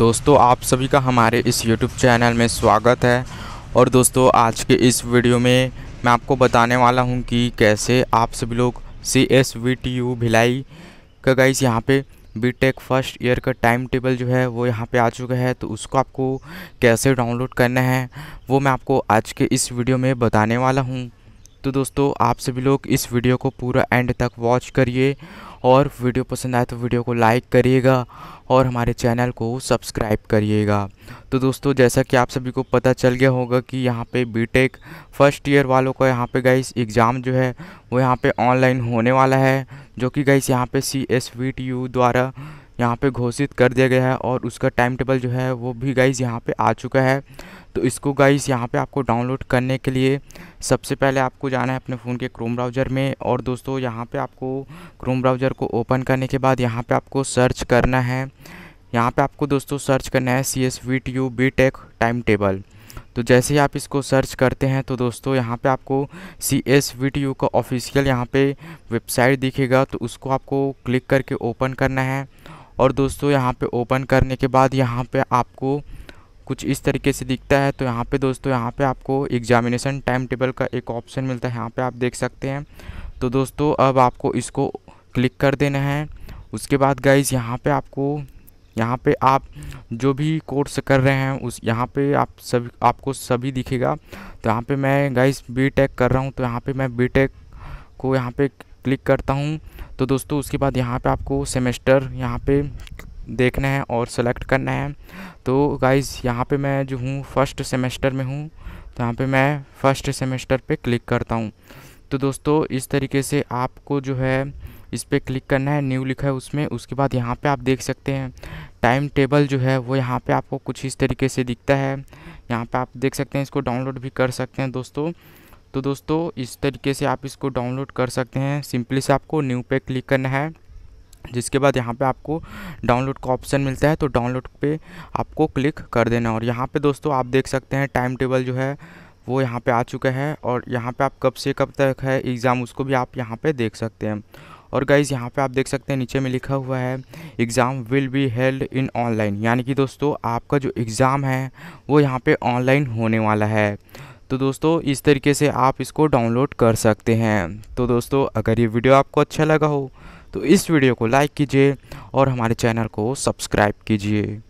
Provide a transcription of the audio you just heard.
दोस्तों आप सभी का हमारे इस YouTube चैनल में स्वागत है और दोस्तों आज के इस वीडियो में मैं आपको बताने वाला हूं कि कैसे आप सभी लोग C S V T U Bhilai का गाइस यहां पे बी टेक फर्स्ट ईयर का टाइम टेबल जो है वो यहाँ पे आ चुका है तो उसको आपको कैसे डाउनलोड करना है वो मैं आपको आज के इस वीडियो में बताने वाला हूँ तो दोस्तों आप सभी लोग इस वीडियो को पूरा एंड तक वॉच करिए और वीडियो पसंद आए तो वीडियो को लाइक करिएगा और हमारे चैनल को सब्सक्राइब करिएगा तो दोस्तों जैसा कि आप सभी को पता चल गया होगा कि यहाँ पे बीटेक फर्स्ट ईयर वालों का यहाँ पे गाइस एग्ज़ाम जो है वो यहाँ पे ऑनलाइन होने वाला है जो कि गाइस यहाँ पे C S V T U द्वारा यहाँ पे घोषित कर दिया गया है और उसका टाइम टेबल जो है वो भी गाइज यहाँ पर आ चुका है तो इसको गाइस यहाँ पे आपको डाउनलोड करने के लिए सबसे पहले आपको जाना है अपने फ़ोन के क्रोम ब्राउज़र में और दोस्तों यहाँ पे आपको क्रोम ब्राउज़र को ओपन करने के बाद यहाँ पे आपको सर्च करना है यहाँ पे आपको दोस्तों सर्च करना है C S V T U B tech time table तो जैसे ही आप इसको सर्च करते हैं तो दोस्तों यहाँ पे आपको C S V T U का ऑफिशियल यहाँ पे वेबसाइट दिखेगा तो उसको आपको क्लिक करके ओपन करना है और दोस्तों यहाँ पे ओपन करने के बाद यहाँ पे आपको कुछ इस तरीके से दिखता है तो यहाँ पे दोस्तों यहाँ पे आपको एग्जामिनेशन टाइम टेबल का एक ऑप्शन मिलता है यहाँ पे आप देख सकते हैं तो दोस्तों अब आपको इसको क्लिक कर देना है उसके बाद गाइज यहाँ पे आपको यहाँ पे आप जो भी कोर्स कर रहे हैं उस यहाँ पे आप सभी आपको सभी दिखेगा तो यहाँ पर मैं गाइज बी टेक कर रहा हूँ तो यहाँ पर मैं बी टेक को यहाँ पे क्लिक करता हूँ तो दोस्तों उसके बाद यहाँ पे आपको सेमेस्टर यहाँ पे देखना है और सेलेक्ट करना है तो गाइज़ यहाँ पे मैं जो हूँ फर्स्ट सेमेस्टर में हूँ तो यहाँ पे मैं फ़र्स्ट सेमेस्टर पे क्लिक करता हूँ तो दोस्तों इस तरीके से आपको जो है इस पर क्लिक करना है न्यू लिखा है उसमें उसके बाद यहाँ पे आप देख सकते हैं टाइम टेबल जो है वो यहाँ पर आपको कुछ इस तरीके से दिखता है यहाँ पर आप देख सकते हैं इसको डाउनलोड भी कर सकते हैं दोस्तों तो दोस्तों इस तरीके से आप इसको डाउनलोड कर सकते हैं सिंपली से आपको न्यू पे क्लिक करना है जिसके बाद यहाँ पे आपको डाउनलोड का ऑप्शन मिलता है तो डाउनलोड पे आपको क्लिक कर देना और यहाँ पे दोस्तों आप देख सकते हैं टाइम टेबल जो है वो यहाँ पे आ चुका है और यहाँ पे आप कब से कब तक है एग्ज़ाम उसको भी आप यहाँ पे देख सकते हैं और गाइज यहाँ पे आप देख सकते हैं नीचे में लिखा हुआ है exam will be held in online यानी कि दोस्तों आपका जो एग्ज़ाम है वो यहाँ पर ऑनलाइन होने वाला है तो दोस्तों इस तरीके से आप इसको डाउनलोड कर सकते हैं तो दोस्तों अगर ये वीडियो आपको अच्छा लगा हो तो इस वीडियो को लाइक कीजिए और हमारे चैनल को सब्सक्राइब कीजिए